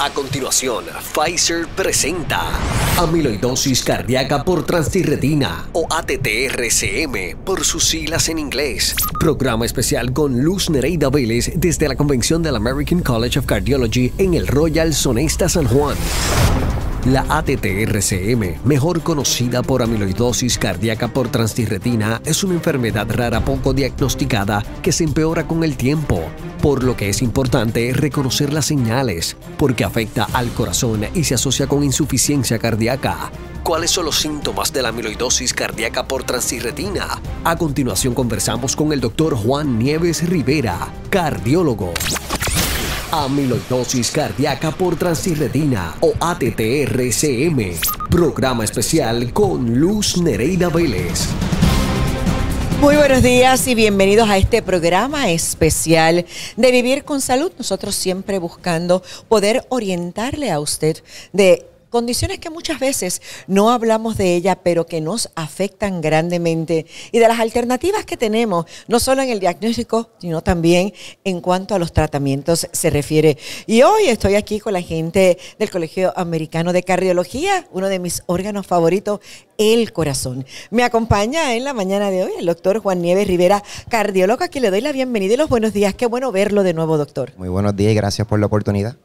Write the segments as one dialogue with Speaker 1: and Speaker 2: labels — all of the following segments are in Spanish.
Speaker 1: A continuación, Pfizer presenta amiloidosis cardíaca por transtirretina o ATTRCM por sus siglas en inglés. Programa especial con Luz Nereida Vélez desde la convención del American College of Cardiology en el Royal Sonesta San Juan. La ATTRCM, mejor conocida por amiloidosis cardíaca por transtirretina, es una enfermedad rara poco diagnosticada que se empeora con el tiempo por lo que es importante reconocer las señales, porque afecta al corazón y se asocia con insuficiencia cardíaca. ¿Cuáles son los síntomas de la amiloidosis cardíaca por transirretina? A continuación conversamos con el doctor Juan Nieves Rivera, cardiólogo. Amiloidosis cardíaca por transirretina o ATTRCM. Programa especial con Luz Nereida Vélez. Muy buenos días
Speaker 2: y bienvenidos a este programa especial de Vivir con Salud. Nosotros siempre buscando poder orientarle a usted de Condiciones que muchas veces no hablamos de ella, pero que nos afectan grandemente. Y de las alternativas que tenemos, no solo en el diagnóstico, sino también en cuanto a los tratamientos se refiere. Y hoy estoy aquí con la gente del Colegio Americano de Cardiología, uno de mis órganos favoritos, el corazón. Me acompaña en la mañana de hoy el doctor Juan Nieves Rivera, cardiólogo, a quien le doy la bienvenida y los buenos días. Qué bueno verlo de nuevo, doctor.
Speaker 3: Muy buenos días y gracias por la oportunidad.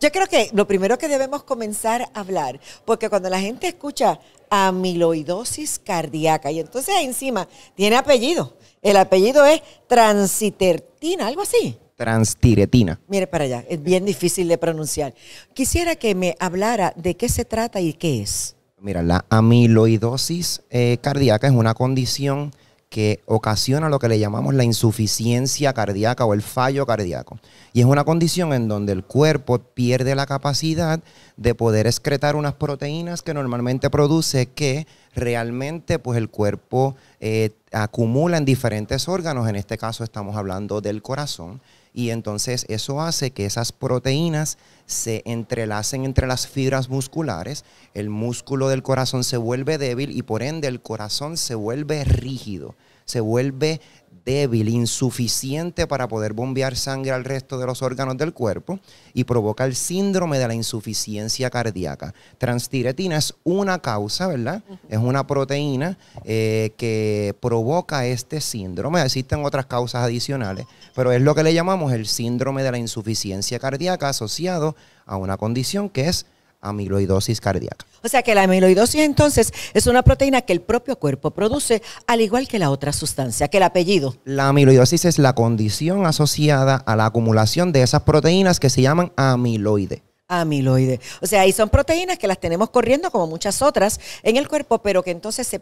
Speaker 2: Yo creo que lo primero que debemos comenzar a hablar, porque cuando la gente escucha amiloidosis cardíaca y entonces encima tiene apellido, el apellido es transitertina, algo así.
Speaker 3: Transtiretina.
Speaker 2: Mire para allá, es bien difícil de pronunciar. Quisiera que me hablara de qué se trata y qué es.
Speaker 3: Mira, la amiloidosis eh, cardíaca es una condición que ocasiona lo que le llamamos la insuficiencia cardíaca o el fallo cardíaco. Y es una condición en donde el cuerpo pierde la capacidad de poder excretar unas proteínas que normalmente produce que realmente pues el cuerpo eh, acumula en diferentes órganos. En este caso estamos hablando del corazón y entonces eso hace que esas proteínas se entrelacen entre las fibras musculares, el músculo del corazón se vuelve débil y por ende el corazón se vuelve rígido se vuelve débil, insuficiente para poder bombear sangre al resto de los órganos del cuerpo y provoca el síndrome de la insuficiencia cardíaca. Transtiretina es una causa, ¿verdad? Es una proteína eh, que provoca este síndrome. Existen otras causas adicionales, pero es lo que le llamamos el síndrome de la insuficiencia cardíaca asociado a una condición que es amiloidosis cardíaca.
Speaker 2: O sea que la amiloidosis entonces es una proteína que el propio cuerpo produce, al igual que la otra sustancia, que el apellido.
Speaker 3: La amiloidosis es la condición asociada a la acumulación de esas proteínas que se llaman amiloide amiloide.
Speaker 2: O sea, ahí son proteínas que las tenemos corriendo como muchas otras en el cuerpo, pero que entonces se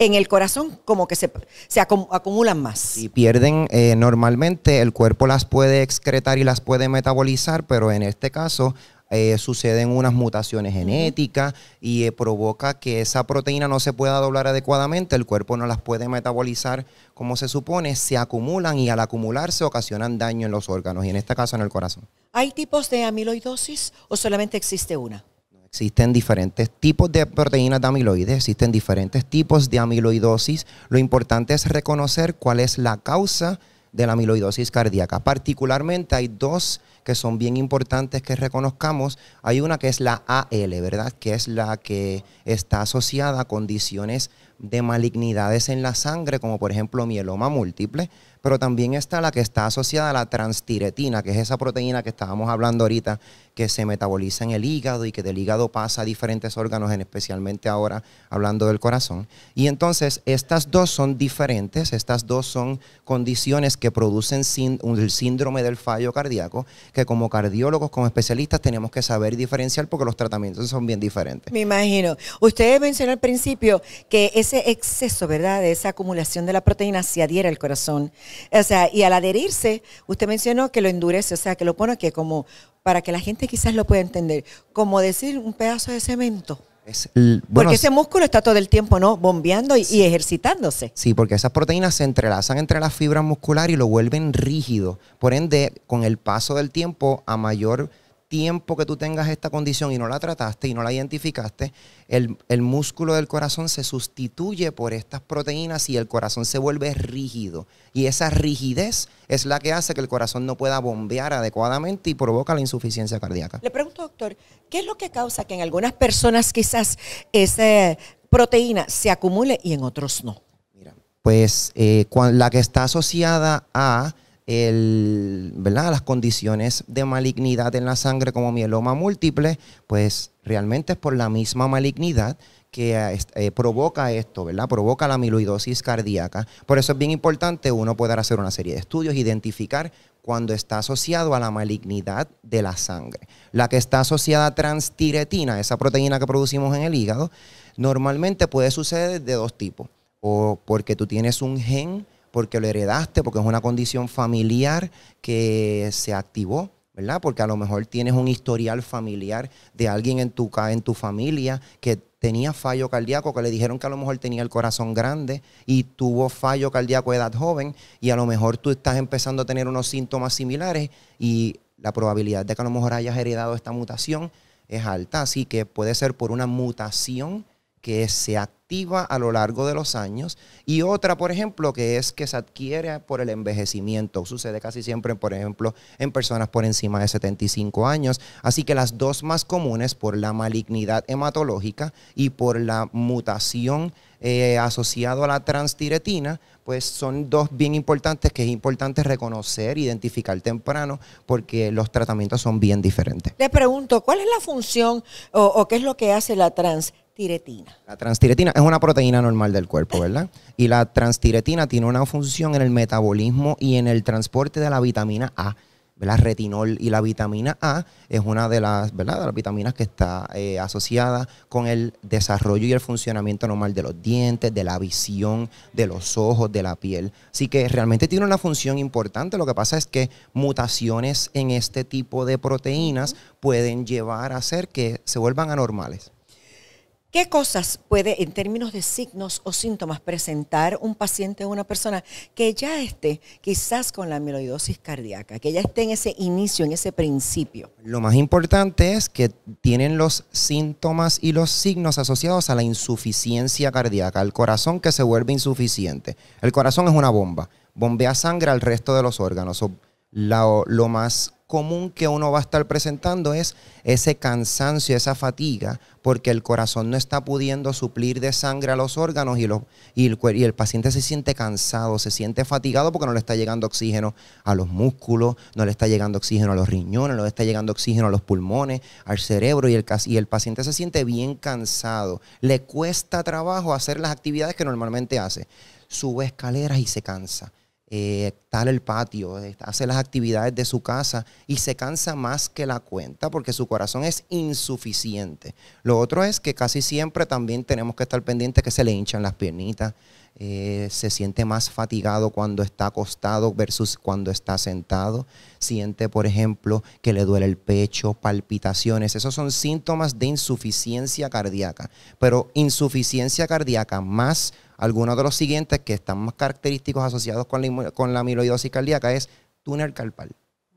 Speaker 2: en el corazón como que se, acumulan más.
Speaker 3: Y pierden, eh, normalmente el cuerpo las puede excretar y las puede metabolizar, pero en este caso eh, suceden unas mutaciones genéticas y eh, provoca que esa proteína no se pueda doblar adecuadamente, el cuerpo no las puede metabolizar como se supone, se acumulan y al acumularse ocasionan daño en los órganos y en este caso en el corazón.
Speaker 2: ¿Hay tipos de amiloidosis o solamente existe una?
Speaker 3: Existen diferentes tipos de proteínas de amiloides, existen diferentes tipos de amiloidosis. Lo importante es reconocer cuál es la causa de la amiloidosis cardíaca. Particularmente hay dos que son bien importantes que reconozcamos. Hay una que es la AL, ¿verdad? Que es la que está asociada a condiciones de malignidades en la sangre, como por ejemplo mieloma múltiple, pero también está la que está asociada a la transtiretina, que es esa proteína que estábamos hablando ahorita, que se metaboliza en el hígado y que del hígado pasa a diferentes órganos, en especialmente ahora hablando del corazón. Y entonces estas dos son diferentes, estas dos son condiciones que producen el síndrome del fallo cardíaco, que como cardiólogos, como especialistas, tenemos que saber diferenciar porque los tratamientos son bien diferentes.
Speaker 2: Me imagino. Usted mencionó al principio que ese exceso, ¿verdad?, de esa acumulación de la proteína se adhiere al corazón o sea, y al adherirse, usted mencionó que lo endurece, o sea, que lo pone que como para que la gente quizás lo pueda entender, como decir un pedazo de cemento. porque ese músculo está todo el tiempo ¿no? bombeando y, y, ejercitándose.
Speaker 3: Sí, porque esas proteínas se entrelazan entre las fibras musculares y lo vuelven rígido. Por ende, con el paso del tiempo, a mayor tiempo que tú tengas esta condición y no la trataste y no la identificaste, el, músculo del corazón se sustituye por estas proteínas y el corazón se vuelve rígido. Y esa rigidez es la que hace que el corazón no pueda bombear adecuadamente y provoca la insuficiencia cardíaca. Le
Speaker 2: pregunto, doctor, ¿qué es lo que causa que en algunas personas quizás esa proteína se acumule y en otros no?
Speaker 3: Mira, pues eh, la que está asociada a el, ¿verdad? las condiciones de malignidad en la sangre como mieloma múltiple, pues realmente es por la misma malignidad que eh, eh, provoca esto, ¿verdad? Provoca la amiloidosis cardíaca. Por eso es bien importante uno poder hacer una serie de estudios, identificar cuando está asociado a la malignidad de la sangre. La que está asociada a transtiretina, esa proteína que producimos en el hígado, normalmente puede suceder de dos tipos. O porque tú tienes un gen porque lo heredaste, porque es una condición familiar que se activó, ¿verdad? Porque a lo mejor tienes un historial familiar de alguien en tu, en tu familia que tenía fallo cardíaco, que le dijeron que a lo mejor tenía el corazón grande y tuvo fallo cardíaco a edad joven y a lo mejor tú estás empezando a tener unos síntomas similares y la probabilidad de que a lo mejor hayas heredado esta mutación es alta, así que puede ser por una mutación que se activa a lo largo de los años y otra, por ejemplo, que es que se adquiere por el envejecimiento. Sucede casi siempre, por ejemplo, en personas por encima de 75 años. Así que las dos más comunes por la malignidad hematológica y por la mutación eh, asociada a la transtiretina, pues son dos bien importantes que es importante reconocer, identificar temprano, porque los tratamientos son bien diferentes.
Speaker 2: Le pregunto, ¿cuál es la función o, o qué es lo que hace la trans la
Speaker 3: transtiretina es una proteína normal del cuerpo, ¿verdad? Y la transtiretina tiene una función en el metabolismo y en el transporte de la vitamina A. La retinol y la vitamina A es una de las, las vitaminas que está eh, asociada con el desarrollo y el funcionamiento normal de los dientes, de la visión, de los ojos, de la piel. Así que realmente tiene una función importante. Lo que pasa es que mutaciones en este tipo de proteínas pueden llevar a hacer que se vuelvan anormales.
Speaker 2: ¿Qué cosas puede, en términos de signos o síntomas, presentar un paciente o una persona que ya esté quizás con la amiloidosis cardíaca, que ya esté en ese inicio, en ese principio?
Speaker 3: Lo más importante es que tienen los síntomas y los signos asociados a la insuficiencia cardíaca, al corazón que se vuelve insuficiente. El corazón es una bomba, bombea sangre al resto de los órganos. Lo, lo más común que uno va a estar presentando es ese cansancio, esa fatiga, porque el corazón no está pudiendo suplir de sangre a los órganos y, el, paciente se siente cansado, se siente fatigado porque no le está llegando oxígeno a los músculos, no le está llegando oxígeno a los riñones, no le está llegando oxígeno a los pulmones, al cerebro y el paciente se siente bien cansado. Le cuesta trabajo hacer las actividades que normalmente hace. Sube escaleras y se cansa eh, tal el patio, eh, hace las actividades de su casa y se cansa más que la cuenta porque su corazón es insuficiente. Lo otro es que casi siempre también tenemos que estar pendientes que se le hinchan las piernitas, eh, se siente más fatigado cuando está acostado versus cuando está sentado, siente por ejemplo que le duele el pecho, palpitaciones, esos son síntomas de insuficiencia cardíaca, pero insuficiencia cardíaca más algunos de los siguientes que están más característicos asociados con la, con la amiloidosis cardíaca es túnel carpal,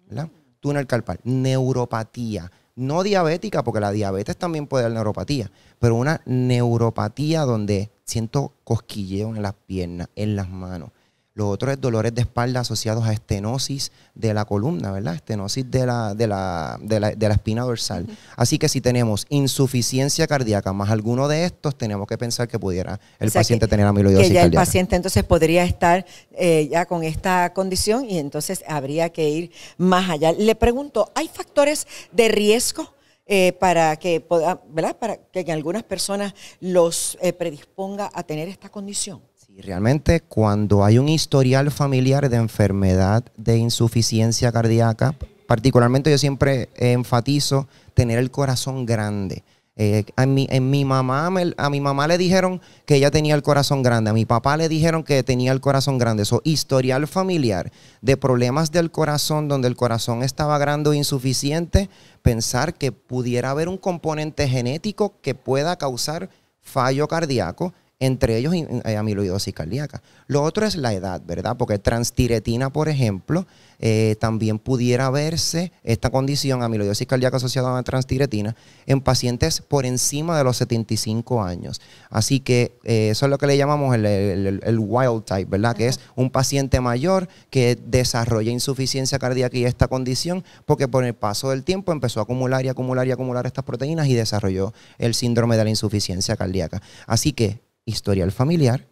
Speaker 3: ¿verdad? Túnel carpal, neuropatía, no diabética, porque la diabetes también puede dar neuropatía, pero una neuropatía donde siento cosquilleo en las piernas, en las manos lo otro es dolores de espalda asociados a estenosis de la columna, ¿verdad? Estenosis de la, de la, de la, de la espina dorsal. Así que si tenemos insuficiencia cardíaca más alguno de estos, tenemos que pensar que pudiera el paciente tener amiloidosis que ya El paciente
Speaker 2: entonces podría estar eh, ya con esta condición y entonces habría que ir más allá. Le pregunto, ¿hay factores de riesgo? Eh, para que pueda, ¿verdad? Para que en algunas personas los eh, predisponga a tener esta condición.
Speaker 3: Y realmente cuando hay un historial familiar de enfermedad de insuficiencia cardíaca, particularmente yo siempre enfatizo tener el corazón grande. Eh, en mi mamá, a mi mamá le dijeron que ella tenía el corazón grande, a mi papá le dijeron que tenía el corazón grande. Eso, historial familiar de problemas del corazón, donde el corazón estaba grande o insuficiente, pensar que pudiera haber un componente genético que pueda causar fallo cardíaco entre ellos hay eh, amiloidosis cardíaca. Lo otro es la edad, ¿verdad? Porque transtiretina, por ejemplo, eh, también pudiera verse esta condición, amiloidosis cardíaca asociada a transtiretina, en pacientes por encima de los 75 años. Así que eh, eso es lo que le llamamos el, wild type, ¿verdad? Que es un paciente mayor que desarrolla insuficiencia cardíaca y esta condición porque por el paso del tiempo empezó a acumular y acumular y acumular estas proteínas y desarrolló el síndrome de la insuficiencia cardíaca. Así que historial familiar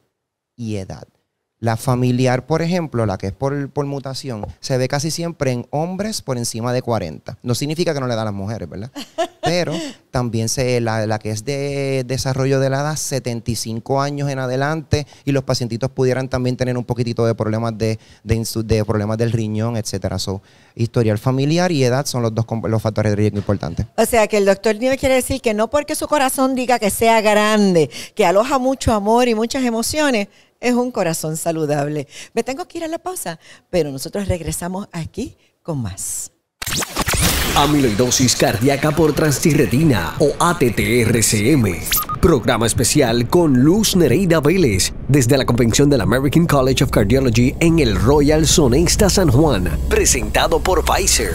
Speaker 3: y edad. La familiar, por ejemplo, la que es por, mutación, se ve casi siempre en hombres por encima de 40. No significa que no le da a las mujeres, ¿verdad? Pero también se, la, que es de desarrollo de la edad, 75 años en adelante, y los pacientitos pudieran también tener un poquitito de problemas de, de, de problemas del riñón, etcétera. So, historial familiar y edad son los dos los factores de riesgo importantes.
Speaker 2: O sea que el doctor Nieves quiere decir que no porque su corazón diga que sea grande, que aloja mucho amor y muchas emociones, es un corazón saludable. Me tengo que ir a la pausa, pero nosotros regresamos aquí con más.
Speaker 1: Amiloidosis cardíaca por transtirretina o ATTRCM. Programa especial con Luz Nereida Vélez desde la Convención del American College of Cardiology en el Royal Sonesta San Juan, presentado por Pfizer.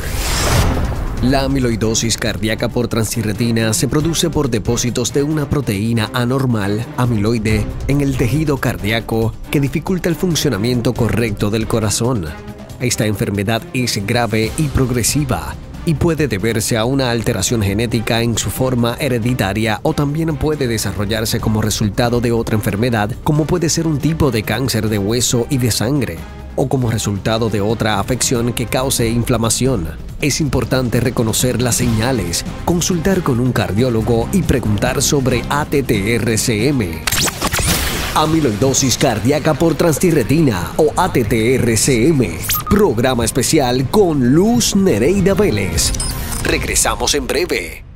Speaker 1: La amiloidosis cardíaca por transirretina se produce por depósitos de una proteína anormal, amiloide, en el tejido cardíaco que dificulta el funcionamiento correcto del corazón. Esta enfermedad es grave y progresiva y puede deberse a una alteración genética en su forma hereditaria o también puede desarrollarse como resultado de otra enfermedad, como puede ser un tipo de cáncer de hueso y de sangre, o como resultado de otra afección que cause inflamación. Es importante reconocer las señales, consultar con un cardiólogo y preguntar sobre ATTRCM. Amiloidosis cardíaca por transtirretina o ATTRCM. Programa especial con Luz Nereida Vélez. Regresamos en breve.